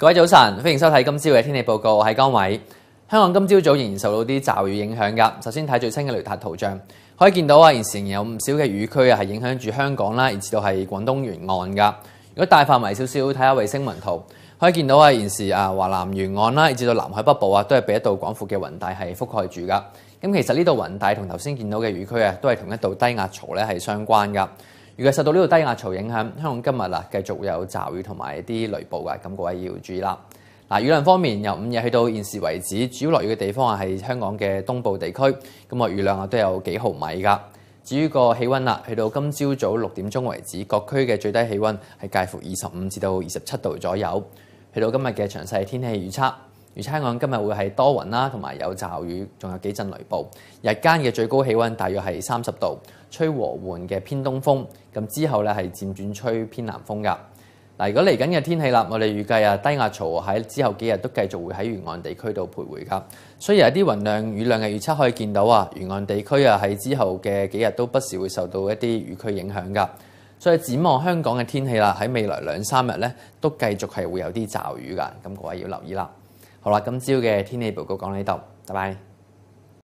各位早晨，欢迎收睇今朝嘅天气报告。我系江伟。香港今朝早仍然受到啲骤雨影响噶。首先睇最新嘅雷达图像，可以见到啊现时仍有唔少嘅雨区啊系影响住香港啦，以至到系广东沿岸噶。如果大范围少少睇下卫星云图，可以见到啊现时啊华南沿岸啦，以至到南海北部啊都系被一道广阔嘅云带系覆盖住噶。咁其实呢度云带同头先见到嘅雨区啊，都系同一道低压槽咧系相关噶。如果受到呢度低壓槽影響，香港今日啊繼續有陣雨同埋啲雷暴㗎，咁各位要注意啦。嗱，雨量方面由午夜去到現時為止，主要落雨嘅地方啊係香港嘅東部地區，咁啊雨量啊都有幾毫米㗎。至於個氣温啦，去到今朝早六點鐘為止，各區嘅最低氣温係介乎二十五至到二十七度左右。去到今日嘅詳細天氣預測。預測岸今日會係多雲啦，同埋有驟雨，仲有幾陣雷暴。日間嘅最高氣温大約係三十度，吹和緩嘅偏東風。咁之後咧係漸轉吹偏南風㗎嗱。如果嚟緊嘅天氣啦，我哋預計啊低壓槽喺之後幾日都繼續會喺沿岸地區度徘徊㗎。所以有啲雲量、雨量嘅預測可以見到啊，沿岸地區啊喺之後嘅幾日都不時會受到一啲雨區影響㗎。所以展望香港嘅天氣啦，喺未來兩三日咧都繼續係會有啲驟雨㗎，咁各位要留意啦。好啦，今朝嘅天氣報告講到呢度，拜拜。